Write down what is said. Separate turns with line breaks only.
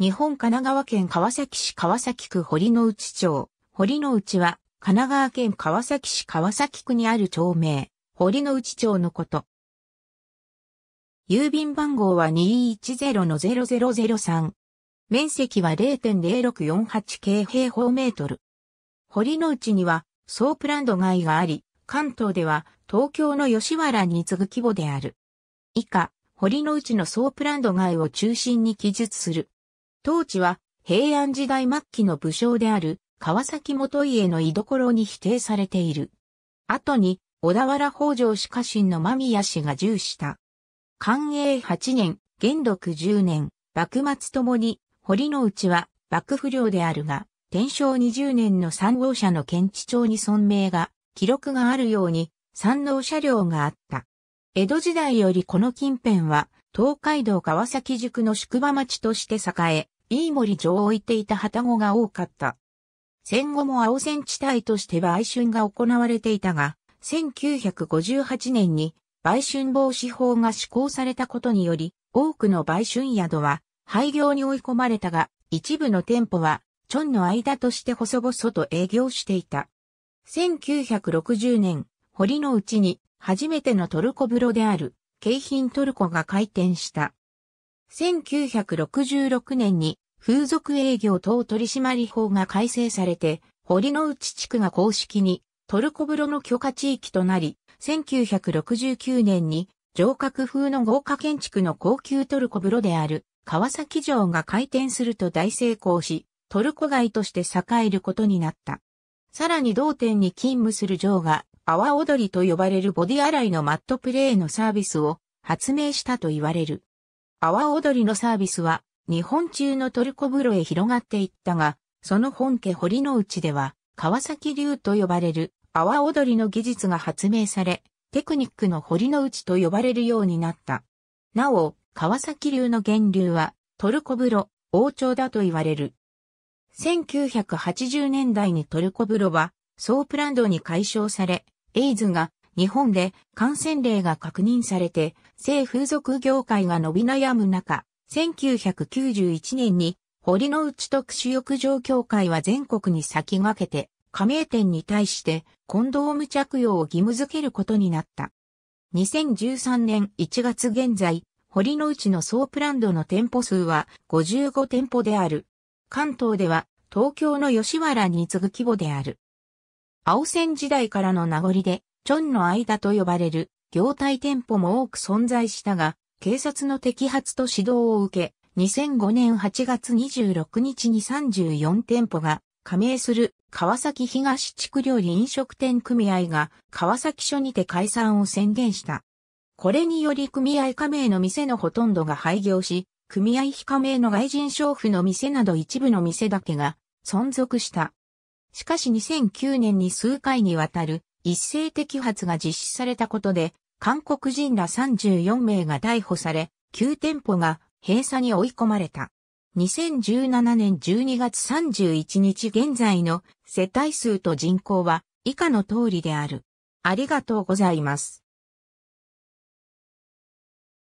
日本神奈川県川崎市川崎区堀之内町。堀之内は、神奈川県川崎市川崎区にある町名、堀之内町のこと。郵便番号は210-0003。面積は0.0648京平方メートル。堀之内には、ソープランド街があり、関東では東京の吉原に次ぐ規模である。以下、堀之内のソープランド街を中心に記述する。当地は平安時代末期の武将である川崎元家の居所に否定されている。後に小田原北条氏家臣の間宮氏が従した。寛永8年、元禄10年、幕末ともに堀之内は幕府領であるが、天正20年の三号車の検地帳に存名が、記録があるように、三能車両があった。江戸時代よりこの近辺は、東海道川崎宿の宿場町として栄え、飯森城を置いていた旗子が多かった。戦後も青線地帯として売春が行われていたが、1958年に売春防止法が施行されたことにより、多くの売春宿は廃業に追い込まれたが、一部の店舗は、チョンの間として細々と営業していた。1960年、堀のうちに初めてのトルコ風呂である京浜トルコが開店した。1966年に風俗営業等取締法が改正されて、堀之内地区が公式にトルコ風呂の許可地域となり、1969年に城郭風の豪華建築の高級トルコ風呂である川崎城が開店すると大成功し、トルコ街として栄えることになった。さらに同店に勤務する城が阿波踊りと呼ばれるボディ洗いのマットプレーのサービスを発明したと言われる。阿波踊りのサービスは日本中のトルコ風呂へ広がっていったが、その本家堀之内では川崎流と呼ばれる阿波踊りの技術が発明され、テクニックの堀之内と呼ばれるようになった。なお、川崎流の源流はトルコ風呂、王朝だと言われる。1980年代にトルコ風呂はソープランドに解消され、エイズが日本で感染例が確認されて、性風俗業界が伸び悩む中、1991年に堀之内特殊浴場協会は全国に先駆けて、加盟店に対してコンドーム着用を義務付けることになった。2013年1月現在、堀之内のソープランドの店舗数は55店舗である。関東では東京の吉原に次ぐ規模である。青線時代からの名残で、チョンの間と呼ばれる業態店舗も多く存在したが、警察の摘発と指導を受け、2005年8月26日に34店舗が加盟する川崎東地区料理飲食店組合が川崎署にて解散を宣言した。これにより組合加盟の店のほとんどが廃業し、組合非加盟の外人商婦の店など一部の店だけが存続した。しかし2009年に数回にわたる一斉摘発が実施されたことで、韓国人ら34名が逮捕され、9店舗が閉鎖に追い込まれた。2017年12月31日現在の世帯数と人口は以下の通りである。ありがとうございます。